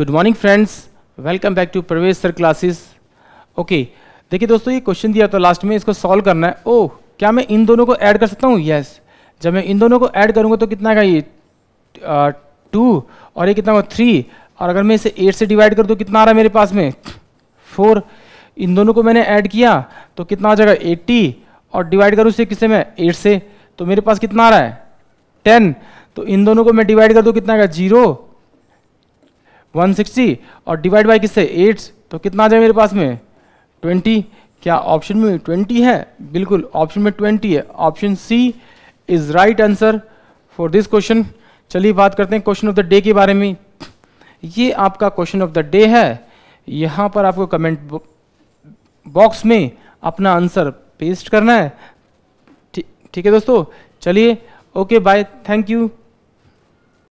Good morning friends welcome back to Pravesh sir classes okay देखिए दोस्तों ये क्वेश्चन दिया था तो लास्ट में इसको सॉल्व करना है ओ oh, क्या मैं इन दोनों को ऐड कर सकता हूँ यस yes. जब मैं इन दोनों को ऐड करूँगा तो कितना का ये टू और ये कितना होगा थ्री और अगर मैं इसे एट से डिवाइड कर दूँ कितना आ रहा है मेरे पास में फोर इन दोनों को मैंने ऐड किया तो कितना आ जाएगा एट्टी और डिवाइड करूँ इसे किसे मैं एट से तो मेरे पास कितना आ रहा है टेन तो इन दोनों को मैं डिवाइड कर दूँ कितना का जीरो 160 और डिवाइड बाय किससे 8 तो कितना आ जाए मेरे पास में 20 क्या ऑप्शन में 20 है बिल्कुल ऑप्शन में 20 है option C is right answer for this question चलिए बात करते हैं क्वेश्चन ऑफ द डे के बारे में ये आपका क्वेश्चन ऑफ द डे है यहाँ पर आपको कमेंट बॉक्स में अपना आंसर पेस्ट करना है ठीक है दोस्तों चलिए ओके बाय थैंक यू